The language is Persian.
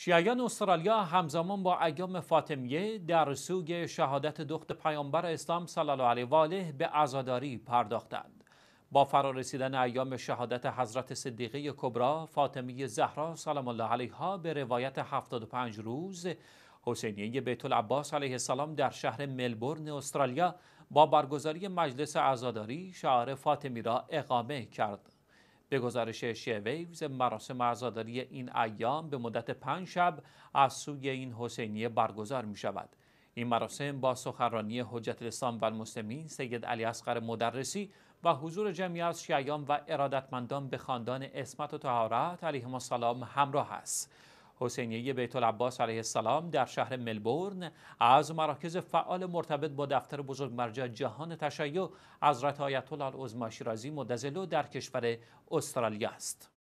شیعیان استرالیا همزمان با ایام فاطمیه در سوگ شهادت دخت پیامبر اسلام صلی الله علیه و آله به عزاداری پرداختند با فرارسیدن ایام شهادت حضرت صدیقه کبرا فاطمی زهرا سلام الله علیها به روایت 75 روز حسینیه بیت العباس علیه السلام در شهر ملبورن استرالیا با برگزاری مجلس عزاداری شعار فاطمی را اقامه کرد به گزارش ویوز مراسم عزاداری این ایام به مدت پنج شب از سوی این حسینیه برگزار می شود. این مراسم با سخنرانی حجت الاسلام و المسلمین سید علی اصغر مدرسی و حضور جمعی از شیعیان و ارادتمندان به خاندان اسمت و تهارت علیهم السلام همراه است. حسینیه بیت العباس علیه السلام در شهر ملبورن از مراکز فعال مرتبط با دفتر بزرگ مرجع جهان تشیع حضرت آیت الله العظمی شیرازی مدزلو در کشور استرالیا است.